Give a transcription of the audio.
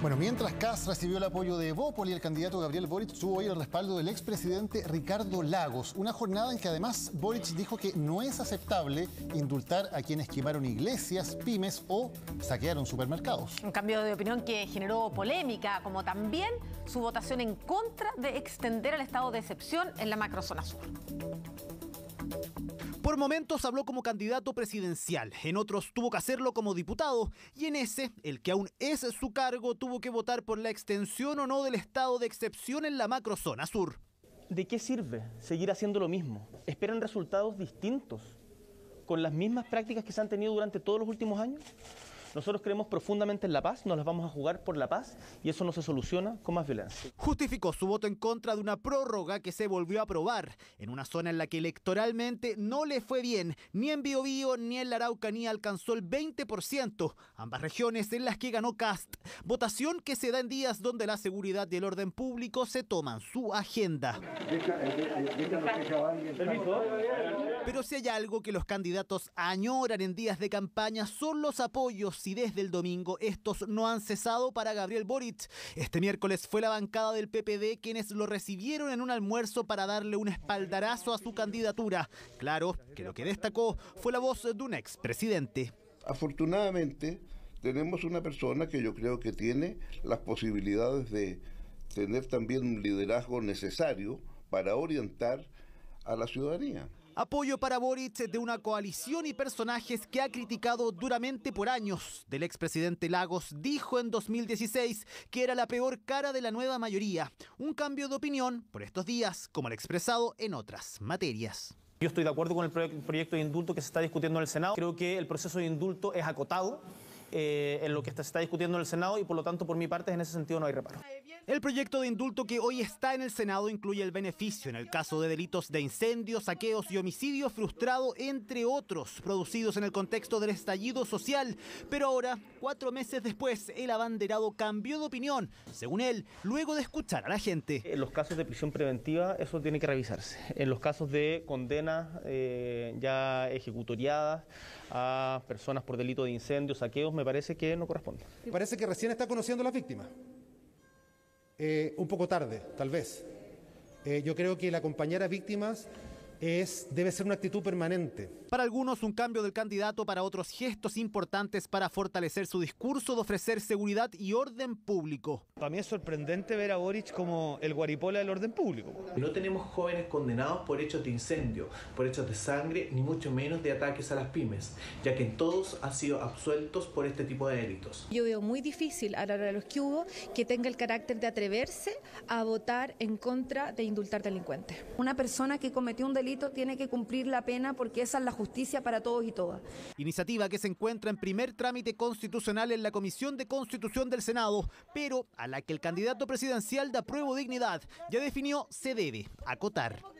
Bueno, mientras Cas recibió el apoyo de y el candidato Gabriel Boric tuvo hoy el respaldo del expresidente Ricardo Lagos. Una jornada en que además Boric dijo que no es aceptable indultar a quienes quemaron iglesias, pymes o saquearon supermercados. Un cambio de opinión que generó polémica, como también su votación en contra de extender el estado de excepción en la macrozona sur. Por momentos habló como candidato presidencial, en otros tuvo que hacerlo como diputado y en ese, el que aún es su cargo, tuvo que votar por la extensión o no del estado de excepción en la macrozona sur. ¿De qué sirve seguir haciendo lo mismo? ¿Esperan resultados distintos con las mismas prácticas que se han tenido durante todos los últimos años? Nosotros creemos profundamente en la paz, nos las vamos a jugar por la paz y eso no se soluciona con más violencia. Justificó su voto en contra de una prórroga que se volvió a aprobar en una zona en la que electoralmente no le fue bien, ni en Biobío ni en la Araucanía alcanzó el 20%, ambas regiones en las que ganó Cast. Votación que se da en días donde la seguridad y el orden público se toman su agenda. Eh, eh, eh, Pero si hay algo que los candidatos añoran en días de campaña son los apoyos desde el domingo, estos no han cesado para Gabriel Boric. Este miércoles fue la bancada del PPD quienes lo recibieron en un almuerzo para darle un espaldarazo a su candidatura. Claro que lo que destacó fue la voz de un expresidente. Afortunadamente, tenemos una persona que yo creo que tiene las posibilidades de tener también un liderazgo necesario para orientar a la ciudadanía. Apoyo para Boric de una coalición y personajes que ha criticado duramente por años. Del expresidente Lagos dijo en 2016 que era la peor cara de la nueva mayoría. Un cambio de opinión por estos días, como el expresado en otras materias. Yo estoy de acuerdo con el proyecto de indulto que se está discutiendo en el Senado. Creo que el proceso de indulto es acotado eh, en lo que se está discutiendo en el Senado y por lo tanto por mi parte en ese sentido no hay reparo. El proyecto de indulto que hoy está en el Senado incluye el beneficio en el caso de delitos de incendios, saqueos y homicidios frustrados, entre otros, producidos en el contexto del estallido social. Pero ahora, cuatro meses después, el abanderado cambió de opinión, según él, luego de escuchar a la gente. En los casos de prisión preventiva, eso tiene que revisarse. En los casos de condenas eh, ya ejecutoriadas a personas por delito de incendios, saqueos, me parece que no corresponde. Parece que recién está conociendo a las víctimas. Eh, un poco tarde, tal vez. Eh, yo creo que la compañera a víctimas debe ser una actitud permanente. Para algunos un cambio del candidato, para otros gestos importantes para fortalecer su discurso de ofrecer seguridad y orden público. Para mí es sorprendente ver a Boric como el guaripola del orden público. No tenemos jóvenes condenados por hechos de incendio, por hechos de sangre, ni mucho menos de ataques a las pymes, ya que todos han sido absueltos por este tipo de delitos. Yo veo muy difícil a la hora de los que hubo que tenga el carácter de atreverse a votar en contra de indultar delincuentes. Una persona que cometió un delito tiene que cumplir la pena porque esa es la justicia para todos y todas. Iniciativa que se encuentra en primer trámite constitucional en la Comisión de Constitución del Senado, pero a la que el candidato presidencial de apruebo dignidad ya definió se debe acotar.